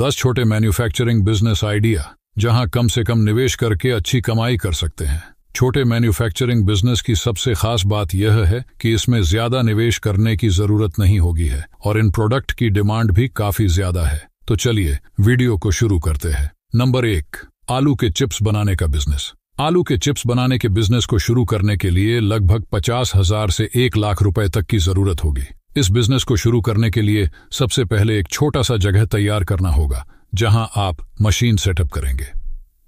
दस छोटे manufacturing business idea जहां कम से कम निवेश करके अच्छी कमाई कर सकते हैं छोटे मैन्युफैक्चरिंग बिजनेस की सबसे खास बात यह है कि इसमें ज्यादा निवेश करने की जरूरत नहीं होगी है और इन प्रोडक्ट की डिमांड भी काफी ज्यादा है तो चलिए वीडियो को शुरू करते हैं नंबर एक आलू के चिप्स बनाने का बिजनेस आलू के चिप्स बनाने के बिजनेस को शुरू करने के लिए लगभग पचास हजार से एक लाख रुपए तक की जरूरत होगी इस बिजनेस को शुरू करने के लिए सबसे पहले एक छोटा सा जगह तैयार करना होगा जहां आप मशीन सेटअप करेंगे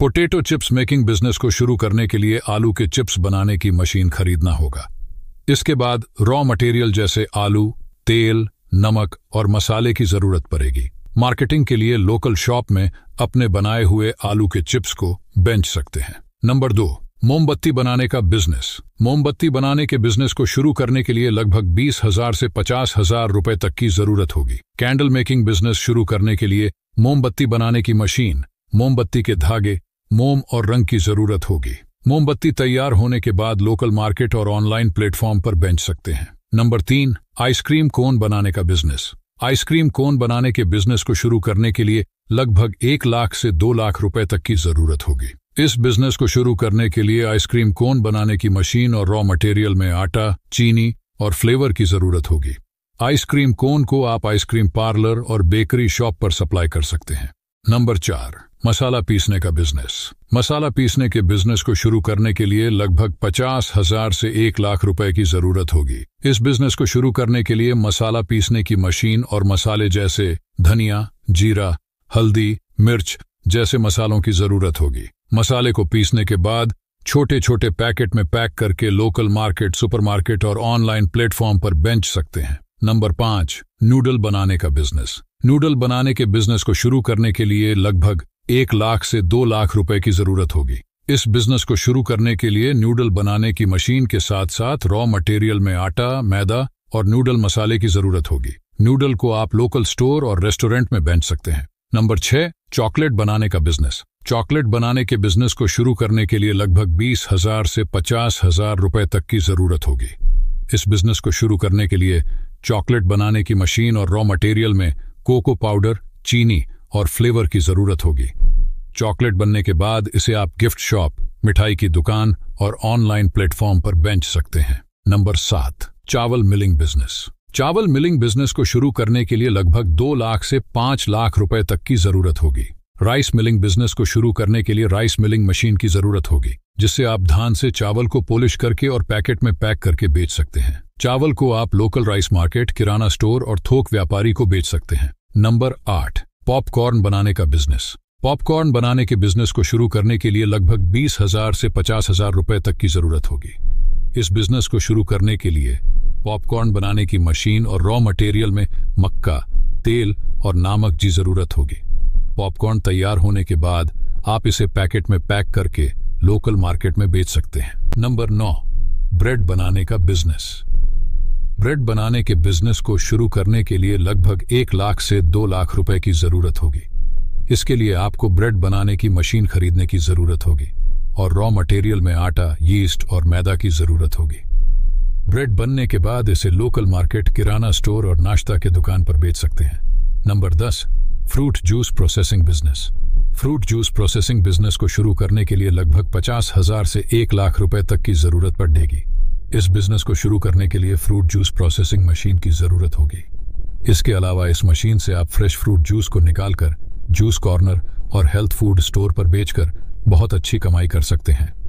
पोटैटो चिप्स मेकिंग बिजनेस को शुरू करने के लिए आलू के चिप्स बनाने की मशीन खरीदना होगा इसके बाद रॉ मटेरियल जैसे आलू तेल नमक और मसाले की जरूरत पड़ेगी मार्केटिंग के लिए लोकल शॉप में अपने बनाए हुए आलू के चिप्स को बेच सकते हैं नंबर दो मोमबत्ती बनाने का बिजनेस मोमबत्ती बनाने के बिजनेस को शुरू करने के लिए लगभग बीस हजार से पचास हजार रुपए तक की जरूरत होगी कैंडल मेकिंग बिजनेस शुरू करने के लिए मोमबत्ती बनाने की मशीन मोमबत्ती के धागे मोम और रंग की जरूरत होगी मोमबत्ती तैयार होने के बाद लोकल मार्केट और ऑनलाइन प्लेटफॉर्म पर बेच सकते हैं नंबर तीन आइसक्रीम कोन बनाने का बिजनेस आइसक्रीम कोन बनाने के बिजनेस को शुरू करने के लिए लगभग एक लाख से दो लाख रुपए तक की जरूरत होगी इस बिजनेस को शुरू करने के लिए आइसक्रीम कोन बनाने की मशीन और रॉ मटेरियल में आटा चीनी और फ्लेवर की जरूरत होगी आइसक्रीम कोन को आप आइसक्रीम पार्लर और बेकरी शॉप पर सप्लाई कर सकते हैं नंबर चार मसाला पीसने का बिजनेस मसाला पीसने के बिजनेस को शुरू करने के लिए लगभग पचास हजार से एक लाख रुपए की जरूरत होगी इस बिजनेस को शुरू करने के लिए मसाला पीसने की मशीन और मसाले जैसे धनिया जीरा हल्दी मिर्च जैसे मसालों की जरूरत होगी मसाले को पीसने के बाद छोटे छोटे पैकेट में पैक करके लोकल मार्केट सुपरमार्केट और ऑनलाइन प्लेटफॉर्म पर बेच सकते हैं नंबर पांच नूडल बनाने का बिजनेस नूडल बनाने के बिजनेस को शुरू करने के लिए लगभग एक लाख से दो लाख रुपए की जरूरत होगी इस बिजनेस को शुरू करने के लिए नूडल बनाने की मशीन के साथ साथ रॉ मटेरियल में आटा मैदा और नूडल मसाले की जरूरत होगी नूडल को आप लोकल स्टोर और रेस्टोरेंट में बेच सकते हैं नंबर छह चॉकलेट बनाने का बिजनेस चॉकलेट बनाने के बिजनेस को शुरू करने के लिए लगभग बीस हजार से पचास हजार रुपए तक की जरूरत होगी इस बिजनेस को शुरू करने के लिए चॉकलेट बनाने की मशीन और रॉ मटेरियल में कोको पाउडर चीनी और फ्लेवर की जरूरत होगी चॉकलेट बनने के बाद इसे आप गिफ्ट शॉप मिठाई की दुकान और ऑनलाइन प्लेटफॉर्म पर बेच सकते हैं नंबर सात चावल मिलिंग बिजनेस चावल मिलिंग बिजनेस को शुरू करने के लिए लगभग दो लाख से पांच लाख रुपए तक की जरूरत होगी राइस मिलिंग बिजनेस को शुरू करने के लिए राइस मिलिंग मशीन की जरूरत होगी जिससे आप धान से चावल को पोलिश करके और पैकेट में पैक करके बेच सकते हैं चावल को आप local rice market kirana store और थोक व्यापारी को बेच सकते हैं नंबर आठ पॉपकॉर्न बनाने का बिजनेस पॉपकॉर्न बनाने के बिजनेस को शुरू करने के लिए लगभग बीस हजार से पचास हजार रुपए तक की जरूरत होगी इस बिजनेस को शुरू करने के लिए पॉपकॉर्न बनाने की मशीन और रॉ मटेरियल में मक्का तेल और नमक की जरूरत होगी पॉपकॉर्न तैयार होने के बाद आप इसे पैकेट में पैक करके लोकल मार्केट में बेच सकते हैं नंबर नौ ब्रेड बनाने का बिजनेस ब्रेड बनाने के बिजनेस को शुरू करने के लिए लगभग एक लाख से दो लाख रुपए की जरूरत होगी इसके लिए आपको ब्रेड बनाने की मशीन खरीदने की जरूरत होगी और रॉ मटेरियल में आटा यीस्ट और मैदा की जरूरत होगी ब्रेड बनने के बाद इसे लोकल मार्केट किराना स्टोर और नाश्ता के दुकान पर बेच सकते हैं नंबर दस fruit juice processing business fruit juice processing business को शुरू करने के लिए लगभग पचास हजार से एक लाख रुपए तक की जरूरत पड़ेगी इस बिजनेस को शुरू करने के लिए फ्रूट जूस प्रोसेसिंग मशीन की जरूरत होगी इसके अलावा इस मशीन से आप फ्रेश फ्रूट जूस को निकालकर जूस कॉर्नर और हेल्थ फूड स्टोर पर बेचकर बहुत अच्छी कमाई कर सकते हैं